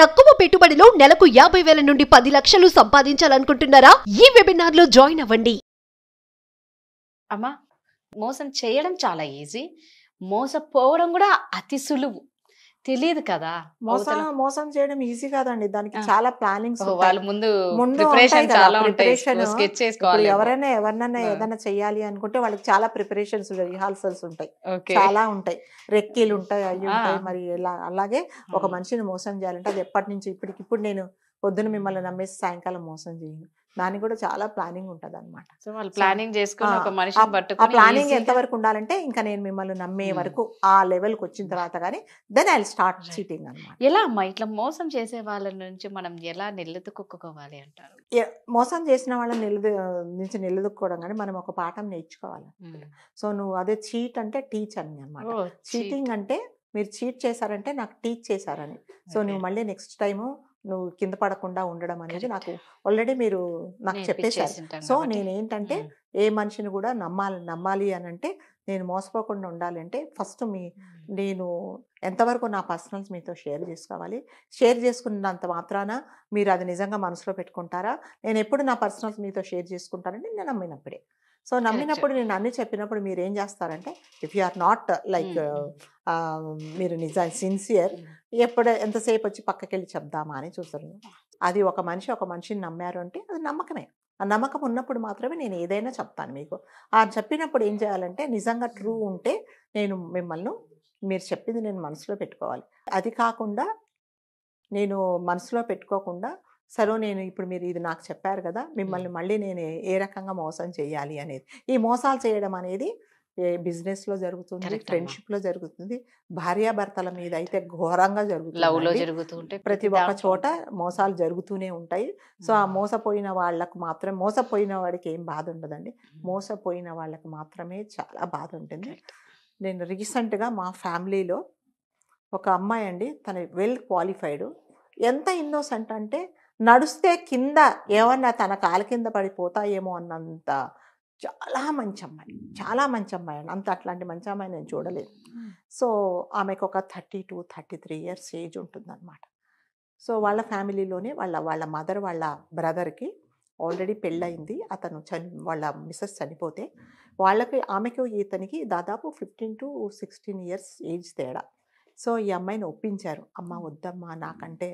తక్కువ పెట్టుబడిలో నెలకు యాభై వేల నుండి పది లక్షలు సంపాదించాలనుకుంటున్నారా ఈ వెబినార్ లో జాయిన్ అవ్వండి అమ్మా మోసం చేయడం చాలా ఈజీ మోసపోవడం కూడా అతి సులువు తెలియదు కదా మోసం మోసం చేయడం ఈజీ కాదండి దానికి చాలా ప్లానింగ్స్ ముందు ముందు ఎవరైనా ఎవరినైనా ఏదైనా చెయ్యాలి అనుకుంటే వాళ్ళకి చాలా ప్రిపరేషన్స్ రిహార్సల్స్ ఉంటాయి చాలా ఉంటాయి రెక్కీలు ఉంటాయి అవి ఉంటాయి మరి అలాగే ఒక మనిషిని మోసం చేయాలంటే అది ఎప్పటి నుంచి ఇప్పటికి ఇప్పుడు నేను పొద్దున మిమ్మల్ని నమ్మేసి సాయంకాలం మోసం చేయను దానికి కూడా చాలా ప్లానింగ్ ఉంటది అనమాట ప్లానింగ్ ఎంత వరకు మనిషి ప్లానింగ్ ఎంతవరకు ఉండాలంటే ఇంకా నేను మిమ్మల్ని నమ్మే వరకు ఆ కి వచ్చిన తర్వాత కానీ దెన్ ఐ స్టార్ట్ చీటింగ్ అనమాట ఎలా అమ్మా ఇట్లా మోసం చేసే వాళ్ళ నుంచి మనం ఎలా నిలదొక్కుకోవాలి అంటారు మోసం చేసిన వాళ్ళని నిలదు నుంచి నిలదొక్కుకోవడం కానీ మనం ఒక పాఠం నేర్చుకోవాలి సో నువ్వు అదే చీట్ అంటే టీచ్ అని అనమాట చీటింగ్ అంటే మీరు చీట్ చేశారంటే నాకు టీచ్ చేశారని సో నువ్వు మళ్ళీ నెక్స్ట్ టైము నువ్వు కింద పడకుండా ఉండడం అనేది నాకు ఆల్రెడీ మీరు నాకు చెప్పేశారు సో నేనేంటంటే ఏ మనిషిని కూడా నమ్మాలి నమ్మాలి అని అంటే నేను మోసపోకుండా ఉండాలి అంటే ఫస్ట్ మీ నేను ఎంతవరకు నా పర్సనల్స్ మీతో షేర్ చేసుకోవాలి షేర్ చేసుకున్నంత మాత్రాన మీరు అది నిజంగా మనసులో పెట్టుకుంటారా నేను ఎప్పుడు నా పర్సనల్స్ మీతో షేర్ చేసుకుంటానని నేను నమ్మినప్పుడే సో నమ్మినప్పుడు నేను అన్ని చెప్పినప్పుడు మీరు ఏం చేస్తారంటే if you are not like మీరు నిజా సిన్సియర్ ఎప్పుడు ఎంతసేపు వచ్చి పక్కకెళ్ళి చెప్దామా అని చూస్తారు అది ఒక మనిషి ఒక మనిషిని నమ్మారు అంటే అది నమ్మకమే ఆ నమ్మకం ఉన్నప్పుడు మాత్రమే నేను ఏదైనా చెప్తాను మీకు ఆ చెప్పినప్పుడు ఏం చేయాలంటే నిజంగా ట్రూ ఉంటే నేను మిమ్మల్ని మీరు చెప్పింది నేను మనసులో పెట్టుకోవాలి అది కాకుండా నేను మనసులో పెట్టుకోకుండా సరే నేను ఇప్పుడు మీరు ఇది నాకు చెప్పారు కదా మిమ్మల్ని మళ్ళీ నేను ఏ రకంగా మోసం చేయాలి అనేది ఈ మోసాలు చేయడం అనేది ఏ బిజినెస్లో జరుగుతుంది ఫ్రెండ్షిప్లో జరుగుతుంది భార్యాభర్తల మీద అయితే ఘోరంగా జరుగుతుంది ప్రతి ఒక్క చోట మోసాలు జరుగుతూనే ఉంటాయి సో ఆ మోసపోయిన వాళ్ళకు మాత్రం మోసపోయిన వాడికి ఏం బాధ ఉండదండి మోసపోయిన వాళ్ళకి మాత్రమే చాలా బాధ ఉంటుంది నేను రీసెంట్గా మా ఫ్యామిలీలో ఒక అమ్మాయి అండి తన వెల్ క్వాలిఫైడ్ ఎంత ఇన్నోసెంట్ అంటే నడుస్తే కింద ఏమన్నా తన కాలు కింద పడిపోతాయేమో అన్నంత చాలా మంచి అమ్మాయి చాలా మంచి అమ్మాయి అండి అంత అట్లాంటి మంచి అమ్మాయి నేను చూడలేదు సో ఆమెకు ఒక thirty two thirty three years age ఉంటుందన్నమాట సో వాళ్ళ ఫ్యామిలీలోనే వాళ్ళ వాళ్ళ మదర్ వాళ్ళ బ్రదర్కి ఆల్రెడీ పెళ్ళయింది అతను చని వాళ్ళ మిస్సెస్ చనిపోతే వాళ్ళకి ఆమెకు ఇతనికి దాదాపు fifteen to sixteen years age తేడా సో ఈ అమ్మాయిని ఒప్పించారు అమ్మ వద్దమ్మా నాకంటే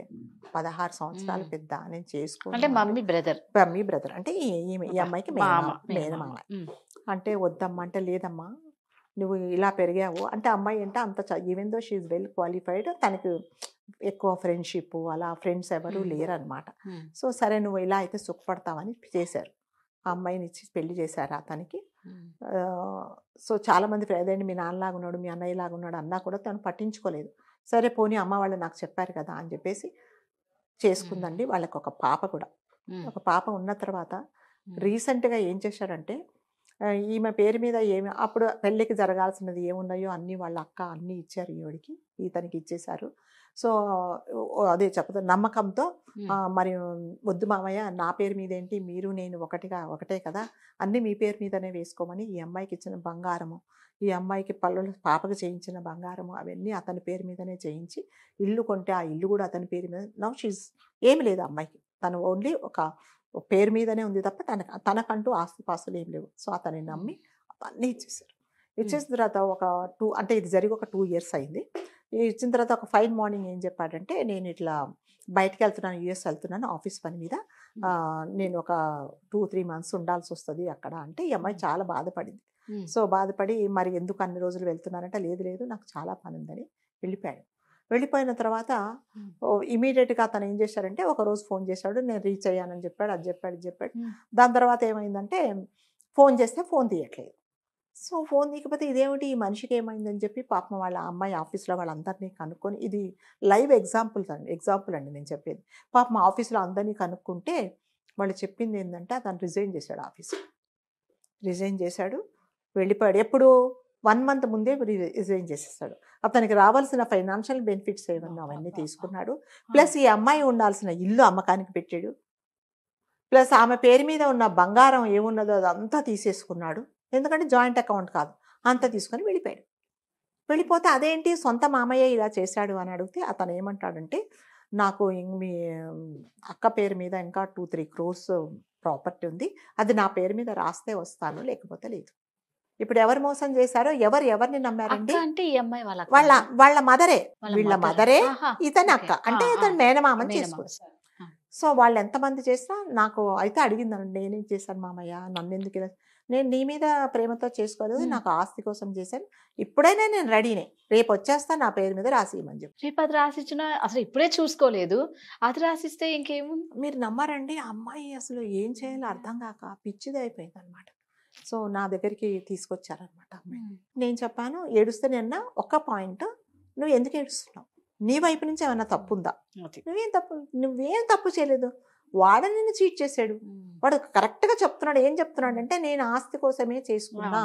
పదహారు సంవత్సరాలు పెద్ద నేను చేసుకుంటే మమ్మీ బ్రదర్ మమ్మీ బ్రదర్ అంటే ఈ అమ్మాయికి మేనమామ అంటే వద్దమ్మా అంటే లేదమ్మా నువ్వు ఇలా పెరిగావు అంటే అమ్మాయి అంటే అంత even though she's well qualified తనకు ఎక్కువ ఫ్రెండ్షిప్ అలా ఫ్రెండ్స్ ఎవరు లేరనమాట సో సరే నువ్వు ఇలా అయితే సుఖపడతావని చేశారు ఆ అమ్మాయిని ఇచ్చి పెళ్లి చేశారు అతనికి సో చాలామంది అదేంటి మీ నాన్నలాగా ఉన్నాడు మీ అన్నయ్యలాగా ఉన్నాడు అన్నా కూడా తను పట్టించుకోలేదు సరే పోనీ అమ్మ వాళ్ళు నాకు చెప్పారు కదా అని చెప్పేసి చేసుకుందండి వాళ్ళకి ఒక పాప కూడా ఒక పాప ఉన్న తర్వాత రీసెంట్గా ఏం చేశారంటే ఈమె పేరు మీద ఏమి అప్పుడు పెళ్ళికి జరగాల్సినది ఏమున్నాయో అన్నీ వాళ్ళ అక్క అన్నీ ఇచ్చారు ఈవిడికి ఈతనికి ఇచ్చేశారు సో అదే చెప్పదు నమ్మకంతో మరి వద్దు మామయ్య నా పేరు మీద ఏంటి మీరు నేను ఒకటిగా ఒకటే కదా అన్ని మీ పేరు మీదనే వేసుకోమని ఈ అమ్మాయికి ఇచ్చిన బంగారము ఈ అమ్మాయికి పళ్ళు పాపకు చేయించిన బంగారము అవన్నీ అతని పేరు మీదనే చేయించి ఇల్లు కొంటే ఆ ఇల్లు కూడా అతని పేరు మీద నవ్ షీజ్ ఏమి లేదు అమ్మాయికి తను ఓన్లీ ఒక పేరు మీదనే ఉంది తప్ప తన తనకంటూ పాస్తులు ఏం లేవు సో అతన్ని నమ్మి అవన్నీ ఇచ్చేసారు ఇచ్చేసిన తర్వాత ఒక టూ అంటే ఇది జరిగి ఒక టూ ఇయర్స్ అయింది ఇచ్చిన తర్వాత ఒక ఫైన్ మార్నింగ్ ఏం చెప్పాడంటే నేను ఇట్లా బయటకు వెళ్తున్నాను యూఎస్ వెళ్తున్నాను ఆఫీస్ పని మీద నేను ఒక టూ త్రీ మంత్స్ ఉండాల్సి వస్తుంది అక్కడ అంటే ఈ అమ్మాయి చాలా బాధపడింది సో బాధపడి మరి ఎందుకు అన్ని రోజులు వెళ్తున్నారంటే లేదు లేదు నాకు చాలా పని ఉందని వెళ్ళిపోయాడు వెళ్ళిపోయిన తర్వాత ఇమీడియట్గా అతను ఏం చేశాడంటే ఒక రోజు ఫోన్ చేశాడు నేను రీచ్ అయ్యానని చెప్పాడు అది చెప్పాడు చెప్పాడు దాని తర్వాత ఏమైందంటే ఫోన్ చేస్తే ఫోన్ తీయట్లేదు సో ఫోన్ తీయకపోతే ఇదేమిటి ఈ మనిషికి ఏమైందని చెప్పి పాపం వాళ్ళ అమ్మాయి ఆఫీస్లో వాళ్ళందరినీ కనుక్కొని ఇది లైవ్ ఎగ్జాంపుల్ అండి ఎగ్జాంపుల్ అండి నేను చెప్పేది పాపం ఆఫీస్లో అందరినీ కనుక్కుంటే వాళ్ళు చెప్పింది ఏంటంటే అతను రిజైన్ చేశాడు ఆఫీస్ రిజైన్ చేశాడు వెళ్ళిపోయాడు ఎప్పుడు వన్ మంత్ ముందే రిజైన్ చేసేస్తాడు అతనికి రావాల్సిన ఫైనాన్షియల్ బెనిఫిట్స్ ఏమన్నా అవన్నీ తీసుకున్నాడు ప్లస్ ఈ అమ్మాయి ఉండాల్సిన ఇల్లు అమ్మకానికి పెట్టాడు ప్లస్ ఆమె పేరు మీద ఉన్న బంగారం ఏమున్నదో అదంతా తీసేసుకున్నాడు ఎందుకంటే జాయింట్ అకౌంట్ కాదు అంత తీసుకొని వెళ్ళిపోయాడు వెళ్ళిపోతే అదేంటి సొంత మామయ్య ఇలా చేశాడు అని అడిగితే అతను ఏమంటాడంటే నాకు మీ అక్క పేరు మీద ఇంకా టూ త్రీ క్రోర్స్ ప్రాపర్టీ ఉంది అది నా పేరు మీద రాస్తే వస్తాను లేకపోతే లేదు ఇప్పుడు ఎవరు మోసం చేశారో ఎవరు ఎవరిని నమ్మారండి వాళ్ళ వాళ్ళ మదరే వీళ్ళ మదరే ఇతని అక్క అంటే ఇతను మేనమామని చేసుకోవచ్చు సో వాళ్ళు ఎంతమంది చేసినా నాకు అయితే అడిగిందండి నేనేం చేశాను మామయ్య నన్ను ఎందుకు నేను నీ మీద ప్రేమతో చేసుకోలేదు నాకు ఆస్తి కోసం చేశాను ఇప్పుడైనా నేను రెడీనే రేపు వచ్చేస్తా నా పేరు మీద రాసి చెప్పి రేపు అది రాసిచ్చిన అసలు ఇప్పుడే చూసుకోలేదు అది రాసిస్తే ఇంకేం మీరు నమ్మరండి అమ్మాయి అసలు ఏం చేయాలో అర్థం కాక పిచ్చిది అయిపోయింది అనమాట సో నా దగ్గరికి తీసుకొచ్చారనమాట అమ్మాయి నేను చెప్పాను ఏడుస్తే నిన్న ఒక్క పాయింట్ నువ్వు ఎందుకు ఏడుస్తున్నావు నీ వైపు నుంచి ఏమైనా తప్పు ఉందా నువ్వేం తప్పు నువ్వేం తప్పు చేయలేదు వాడని నిన్ను చీట్ చేశాడు వాడు కరెక్ట్గా చెప్తున్నాడు ఏం చెప్తున్నాడు అంటే నేను ఆస్తి కోసమే చేసుకున్నా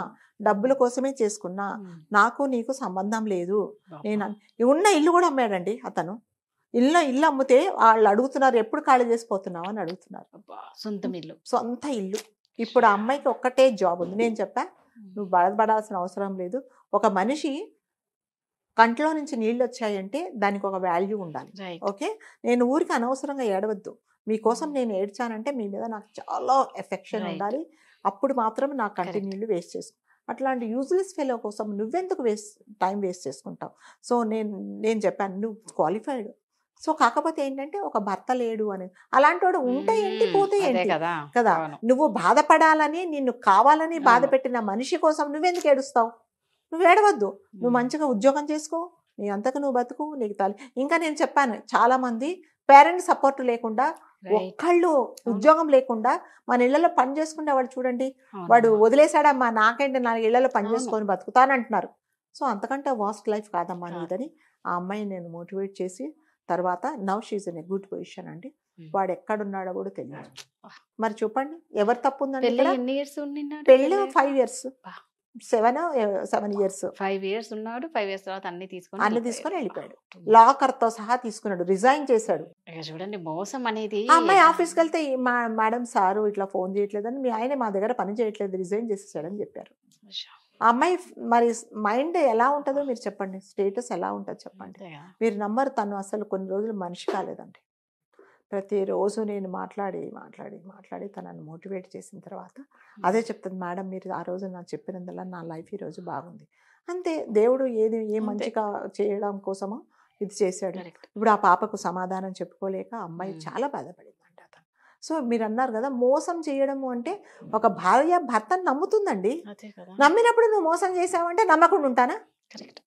డబ్బుల కోసమే చేసుకున్నా నాకు నీకు సంబంధం లేదు నేను ఉన్న ఇల్లు కూడా అమ్మాడండి అతను ఇల్లు ఇల్లు అమ్మితే వాళ్ళు అడుగుతున్నారు ఎప్పుడు ఖాళీ చేసిపోతున్నావు అని అడుగుతున్నారు సొంత ఇల్లు సొంత ఇల్లు ఇప్పుడు ఆ అమ్మాయికి ఒక్కటే జాబ్ ఉంది నేను చెప్పా నువ్వు బాధపడాల్సిన అవసరం లేదు ఒక మనిషి కంట్లో నుంచి నీళ్ళు వచ్చాయంటే దానికి ఒక వాల్యూ ఉండాలి ఓకే నేను ఊరికి అనవసరంగా ఏడవద్దు మీకోసం నేను ఏడ్చానంటే మీ మీద నాకు చాలా ఎఫెక్షన్ ఉండాలి అప్పుడు మాత్రం నా కంటిన్యూలు వేస్ట్ చేసుకో అట్లాంటి యూజ్లెస్ ఫెలో కోసం నువ్వెందుకు వేస్ట్ టైం వేస్ట్ చేసుకుంటావు సో నేను నేను చెప్పాను నువ్వు క్వాలిఫైడ్ సో కాకపోతే ఏంటంటే ఒక భర్త లేడు అని అలాంటి వాడు ఉంటే ఏంటి పోతే ఏంటి కదా నువ్వు బాధపడాలని నిన్ను కావాలని బాధ పెట్టిన మనిషి కోసం నువ్వెందుకు ఏడుస్తావు నువ్వు ఏడవద్దు నువ్వు మంచిగా ఉద్యోగం చేసుకో నీ అంతకు నువ్వు బతుకు నీకు తల్లి ఇంకా నేను చెప్పాను చాలామంది పేరెంట్స్ సపోర్ట్ లేకుండా ఒక్కళ్ళు ఉద్యోగం లేకుండా మన ఇళ్లలో పని చేసుకుంటే వాడు చూడండి వాడు వదిలేశాడమ్మా నాకేంటి నాలుగు ఇళ్లలో పని చేసుకొని బతుకుతానంటున్నారు సో అంతకంటే వాస్ట్ లైఫ్ కాదమ్మా నీదని ఆ అమ్మాయిని నేను మోటివేట్ చేసి తర్వాత now she's in a good position అండి వాడు ఎక్కడున్నాడో కూడా తెలియదు మరి చూపండి ఎవరు తప్పు ఉందండి పెళ్ళి five years seven seven years five years ఉన్నాడు ఫైవ్ ఇయర్స్ తర్వాత అన్ని తీసుకుని అన్ని తీసుకొని వెళ్ళిపోయాడు లాకర్ తో సహా తీసుకున్నాడు రిజైన్ చేశాడు చూడండి మోసం అనేది అమ్మాయి ఆఫీస్కి వెళ్తే మా మేడం సారు ఇట్లా ఫోన్ చేయట్లేదు అని మీ ఆయన మా దగ్గర పని చేయట్లేదు రిజైన్ చేసేసాడని చెప్పారు అమ్మాయి మరి మైండ్ ఎలా ఉంటుందో మీరు చెప్పండి స్టేటస్ ఎలా ఉంటుందో చెప్పండి మీరు నంబర్ తను అసలు కొన్ని రోజులు మనిషి కాలేదండి ప్రతిరోజు నేను మాట్లాడి మాట్లాడి మాట్లాడి తనను మోటివేట్ చేసిన తర్వాత అదే చెప్తుంది మేడం మీరు ఆ రోజు నాకు చెప్పినందువల్ల నా లైఫ్ ఈరోజు బాగుంది అంతే దేవుడు ఏది ఏ మంచిగా చేయడం కోసమో ఇది చేశాడు ఇప్పుడు ఆ పాపకు సమాధానం చెప్పుకోలేక అమ్మాయి చాలా బాధపడింది అంట అతను సో మీరు అన్నారు కదా మోసం చేయడము అంటే ఒక భార్య భర్తను నమ్ముతుందండి నమ్మినప్పుడు నువ్వు మోసం చేసావంటే నమ్మకుండా ఉంటానా కరెక్ట్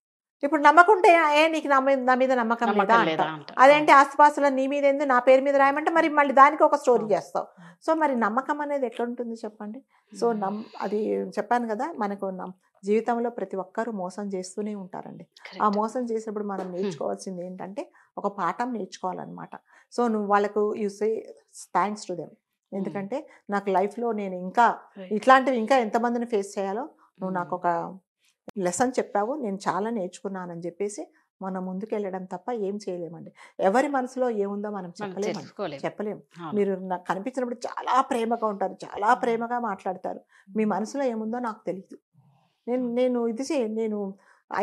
ఇప్పుడు నమ్మకం ఉంటే ఏ నీకు నా మీద నమ్మకం లేదా అదేంటి ఆస్తిపాస్తుల నీ మీద ఎందు నా పేరు మీద రాయమంటే మరి మళ్ళీ దానికి ఒక స్టోరీ చేస్తావు సో మరి నమ్మకం అనేది ఎట్లుంటుంది చెప్పండి సో నమ్ అది చెప్పాను కదా మనకు జీవితంలో ప్రతి ఒక్కరూ మోసం చేస్తూనే ఉంటారండి ఆ మోసం చేసినప్పుడు మనం నేర్చుకోవాల్సింది ఏంటంటే ఒక పాఠం నేర్చుకోవాలన్నమాట సో నువ్వు వాళ్ళకు you say thanks to them ఎందుకంటే నాకు లైఫ్లో నేను ఇంకా ఇట్లాంటివి ఇంకా ఎంతమందిని ఫేస్ చేయాలో నువ్వు నాకు ఒక లెసన్ చెప్పావు నేను చాలా నేర్చుకున్నానని చెప్పేసి మనం ముందుకెళ్ళడం తప్ప ఏం చేయలేమండి ఎవరి మనసులో ఏముందో మనం చెప్పలేము చెప్పలేము మీరు నాకు కనిపించినప్పుడు చాలా ప్రేమగా ఉంటారు చాలా ప్రేమగా మాట్లాడతారు మీ మనసులో ఏముందో నాకు తెలియదు నేను నేను ఇది నేను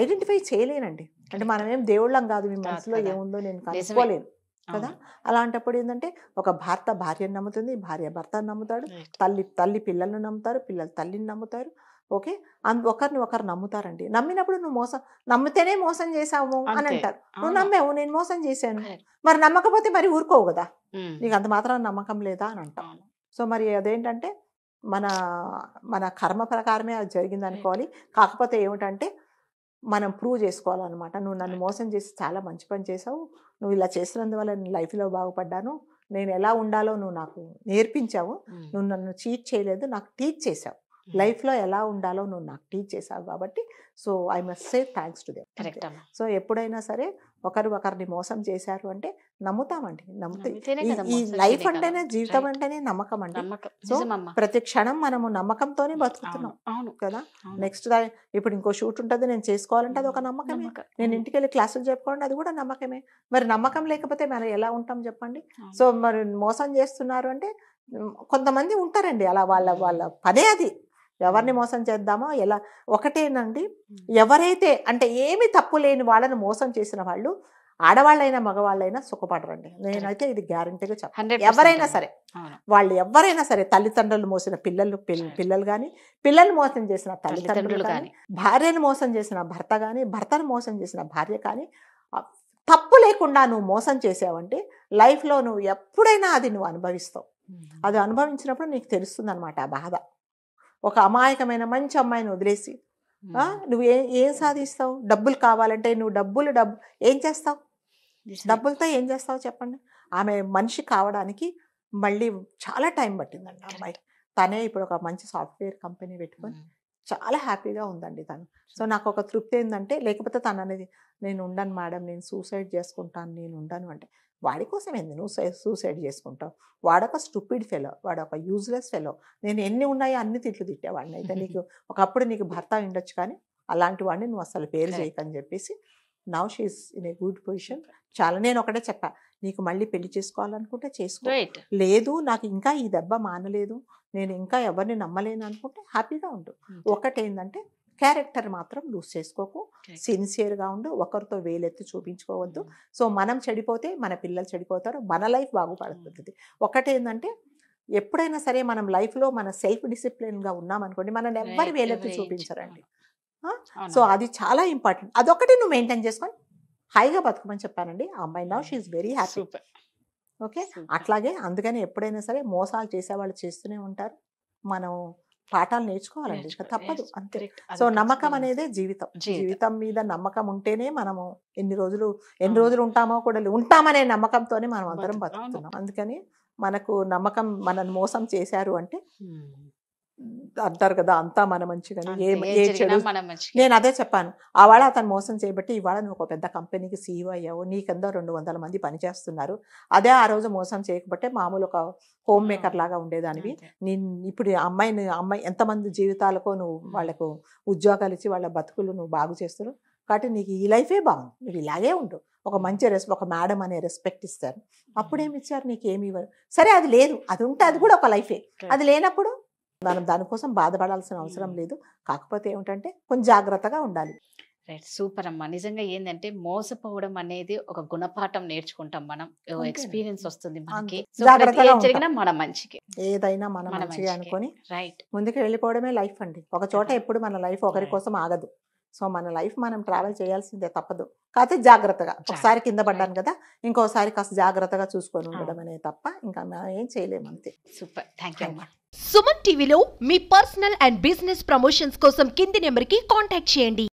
ఐడెంటిఫై చేయలేనండి అంటే మనమేం దేవుళ్ళం కాదు మీ మనసులో ఏముందో నేను కనుక్కోలేను కదా అలాంటప్పుడు ఏంటంటే ఒక భర్త భార్యను నమ్ముతుంది భార్య భర్తను నమ్ముతాడు తల్లి తల్లి పిల్లల్ని నమ్ముతారు పిల్లలు తల్లిని నమ్ముతారు ఓకే అందు ఒకరిని ఒకరు నమ్ముతారండి నమ్మినప్పుడు నువ్వు మోసం నమ్మితేనే మోసం చేసావు అని అంటారు నువ్వు నమ్మావు నేను మోసం చేశాను మరి నమ్మకపోతే మరి ఊరుకోవు కదా నీకు అంత మాత్రం నమ్మకం లేదా అని అంటాను సో మరి అదేంటంటే మన మన కర్మ ప్రకారమే అది జరిగింది అనుకోవాలి కాకపోతే ఏమిటంటే మనం ప్రూవ్ చేసుకోవాలన్నమాట నువ్వు నన్ను మోసం చేసి చాలా మంచి పని చేసావు నువ్వు ఇలా చేసినందువల్ల నేను లైఫ్లో బాగుపడ్డాను నేను ఎలా ఉండాలో నువ్వు నాకు నేర్పించావు నువ్వు నన్ను చీట్ చేయలేదు నాకు టీచ్ చేసావు లైఫ్లో ఎలా ఉండాలో నువ్వు నాకు టీచ్ చేశావు కాబట్టి so I must say thanks to them so ఎప్పుడైనా సరే ఒకరు ఒకరిని మోసం చేశారు అంటే నమ్ముతామండి నమ్ముతాం ఈ లైఫ్ అంటేనే జీవితం అంటేనే నమ్మకం అండి సో ప్రతి క్షణం మనము నమ్మకంతోనే బతుకుతున్నాం అవును కదా నెక్స్ట్ ఇప్పుడు ఇంకో షూట్ ఉంటుంది నేను చేసుకోవాలంటే అది ఒక నమ్మకమే నేను ఇంటికి వెళ్ళి క్లాసులు చెప్పుకోండి అది కూడా నమ్మకమే మరి నమ్మకం లేకపోతే మనం ఎలా ఉంటాం చెప్పండి సో మరి మోసం చేస్తున్నారు అంటే కొంతమంది ఉంటారండి అలా వాళ్ళ వాళ్ళ పనే అది ఎవరిని మోసం చేద్దామో ఎలా ఒకటేనండి ఎవరైతే అంటే ఏమి తప్పు లేని వాళ్ళని మోసం చేసిన వాళ్ళు ఆడవాళ్ళైనా మగవాళ్ళైనా సుఖపడరండి నేనైతే ఇది గ్యారంటీగా చెప్పాను ఎవరైనా సరే వాళ్ళు ఎవరైనా సరే తల్లిదండ్రులు మోసిన పిల్లలు పిల్లలు కానీ పిల్లలు మోసం చేసిన తల్లిదండ్రులు కానీ భార్యను మోసం చేసిన భర్త కానీ భర్తను మోసం చేసిన భార్య కానీ తప్పు లేకుండా నువ్వు మోసం చేసావంటే లైఫ్లో నువ్వు ఎప్పుడైనా అది నువ్వు అనుభవిస్తావు అది అనుభవించినప్పుడు నీకు తెలుస్తుంది అనమాట ఆ బాధ ఒక అమాయకమైన మంచి అమ్మాయిని వదిలేసి నువ్వు ఏం ఏం సాధిస్తావు డబ్బులు కావాలంటే నువ్వు డబ్బులు డబ్బు ఏం చేస్తావు డబ్బులతో ఏం చేస్తావు చెప్పండి ఆమె మనిషి కావడానికి మళ్ళీ చాలా టైం పట్టిందండి అమ్మాయి తనే ఇప్పుడు ఒక మంచి సాఫ్ట్వేర్ కంపెనీ పెట్టుకొని చాలా హ్యాపీగా ఉందండి తను సో నాకు ఒక తృప్తి ఏంటంటే లేకపోతే తను అనేది నేను ఉండను మేడం నేను సూసైడ్ చేసుకుంటాను నేను ఉండను అంటే వాడి కోసం ఎందు నువ్వు సూసైడ్ చేసుకుంటావు వాడొక స్టూపిడ్ ఫెలో వాడొక యూజ్లెస్ ఫెలో నేను ఎన్ని ఉన్నాయో అన్ని తిట్లు తిట్టేవాడిని అయితే నీకు ఒకప్పుడు నీకు భర్త ఉండొచ్చు కానీ అలాంటి వాడిని నువ్వు అసలు పేరు చేయకని చెప్పేసి now she's in a good position చాలా నేను ఒకటే చెప్పా నీకు మళ్ళీ పెళ్లి చేసుకోవాలనుకుంటే చేసుకో లేదు నాకు ఇంకా ఈ దెబ్బ మానలేదు నేను ఇంకా ఎవరిని నమ్మలేను అనుకుంటే హ్యాపీగా ఉండు ఒకటేందంటే క్యారెక్టర్ మాత్రం లూజ్ చేసుకోకు సిన్సియర్గా ఉండు ఒకరితో వేలెత్తి చూపించుకోవద్దు సో మనం చెడిపోతే మన పిల్లలు చెడిపోతారు మన లైఫ్ బాగుపడుతుంది ఒకటేందంటే ఎప్పుడైనా సరే మనం లైఫ్లో మన సెల్ఫ్ డిసిప్లిన్గా ఉన్నామనుకోండి మనల్ని ఎవ్వరు వేలెత్తి చూపించరండి సో అది చాలా ఇంపార్టెంట్ అదొకటి నువ్వు మెయింటైన్ చేసుకొని హాయిగా బతుకమని చెప్పానండి ఆ అమ్మాయి now she's very happy okay అట్లాగే అందుకని ఎప్పుడైనా సరే మోసాలు చేసేవాళ్ళు చేస్తూనే ఉంటారు మనం పాఠాలు నేర్చుకోవాలండి తప్పదు అంతే సో నమ్మకం అనేది జీవితం జీవితం మీద నమ్మకం ఉంటేనే మనము ఎన్ని రోజులు ఎన్ని రోజులు ఉంటామో కూడా ఉంటామనే నమ్మకంతోనే మనం అందరం బతుకుతున్నాం అందుకని మనకు నమ్మకం మనల్ని మోసం చేశారు అంటే అంటారు కదా అంతా మన మంచి నేను అదే చెప్పాను ఆవాళ అతను మోసం చేయబట్టి ఇవాళ నువ్వు ఒక పెద్ద కంపెనీకి సీఈఓ అయ్యావు నీ కింద రెండు వందల మంది పనిచేస్తున్నారు అదే ఆ రోజు మోసం చేయకపోతే మామూలు ఒక హోమ్ మేకర్ లాగా ఉండేదానివి నేను ఇప్పుడు అమ్మాయిని అమ్మాయి ఎంతమంది జీవితాలకో నువ్వు వాళ్ళకు ఉద్యోగాలు ఇచ్చి వాళ్ళ బతుకులు నువ్వు బాగు చేస్తున్నావు కాబట్టి నీకు ఈ లైఫే బాగుంది నువ్వు ఇలాగే ఉండు ఒక మంచి రెస్ ఒక మేడం అనే రెస్పెక్ట్ ఇస్తారు అప్పుడేమి ఇచ్చారు ఏమి ఇవ్వరు సరే అది లేదు అది ఉంటే అది కూడా ఒక లైఫే అది లేనప్పుడు మనం దానికోసం బాధపడాల్సిన అవసరం లేదు కాకపోతే ఏమిటంటే కొంచెం జాగ్రత్తగా ఉండాలి రైట్ సూపర్ అమ్మ నిజంగా ఏంటంటే మోసపోవడం అనేది ఒక గుణపాఠం నేర్చుకుంటాం మనం ఎక్స్పీరియన్స్ వస్తుంది మనకి మన మంచికి ఏదైనా మనం మంచిగా అనుకొని రైట్ ముందుకు వెళ్ళిపోవడమే లైఫ్ అండి ఒక చోట ఎప్పుడు మన లైఫ్ ఒకరి కోసం ఆగదు సో మన లైఫ్ మనం ట్రావెల్ చేయాల్సిందే తప్పదు కాకపోతే జాగ్రత్తగా ఒకసారి కింద పడ్డాను కదా ఇంకోసారి కాస్త జాగ్రత్తగా చూసుకొని ఉండడం అనేది తప్ప ఇంకా మనం ఏం చేయలేము అంతే సూపర్ థ్యాంక్ యూ సుమన్ టీవీలో మీ పర్సనల్ అండ్ బిజినెస్ ప్రమోషన్స్ కోసం కింది నెంబర్కి కాంటాక్ట్ చేయండి